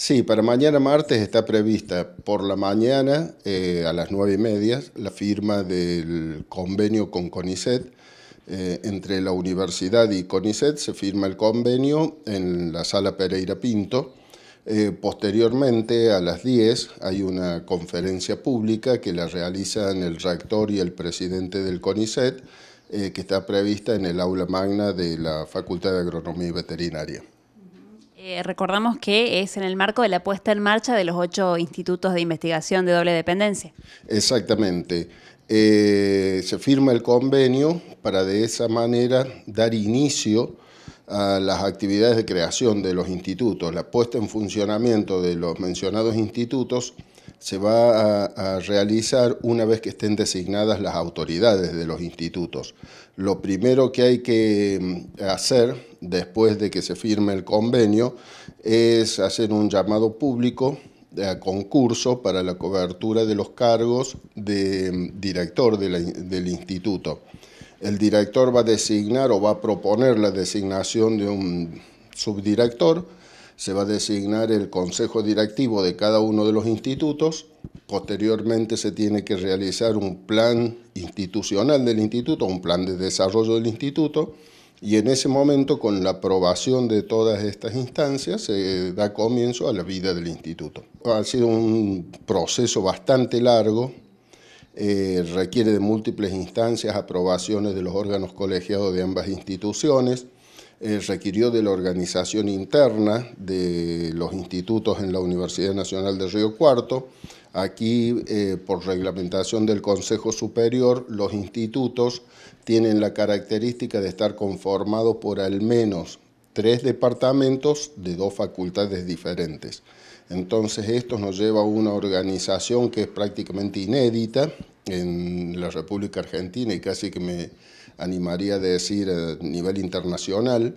Sí, para mañana martes está prevista por la mañana eh, a las nueve y media la firma del convenio con CONICET. Eh, entre la universidad y CONICET se firma el convenio en la sala Pereira Pinto. Eh, posteriormente, a las 10, hay una conferencia pública que la realizan el rector y el presidente del CONICET, que está prevista en el aula magna de la Facultad de Agronomía y Veterinaria. Eh, recordamos que es en el marco de la puesta en marcha de los ocho institutos de investigación de doble dependencia. Exactamente. Eh, se firma el convenio para de esa manera dar inicio a las actividades de creación de los institutos. La puesta en funcionamiento de los mencionados institutos se va a realizar una vez que estén designadas las autoridades de los institutos. Lo primero que hay que mm, hacer después de que se firme el convenio es hacer un llamado público de eh, concurso para la cobertura de los cargos de mm, director del instituto. El director va a designar o va a proponer la designación de un subdirector, se va a designar el consejo directivo de cada uno de los institutos, posteriormente se tiene que realizar un plan institucional del instituto, un plan de desarrollo del instituto, y en ese momento, con la aprobación de todas estas instancias, se da comienzo a la vida del instituto. Ha sido un proceso bastante largo, eh, requiere de múltiples instancias, aprobaciones de los órganos colegiados de ambas instituciones, eh, requirió de la organización interna de los institutos en la Universidad Nacional de Río Cuarto, Aquí, eh, por reglamentación del Consejo Superior, los institutos tienen la característica de estar conformados por al menos tres departamentos de dos facultades diferentes. Entonces esto nos lleva a una organización que es prácticamente inédita en la República Argentina y casi que me animaría a decir eh, a nivel internacional.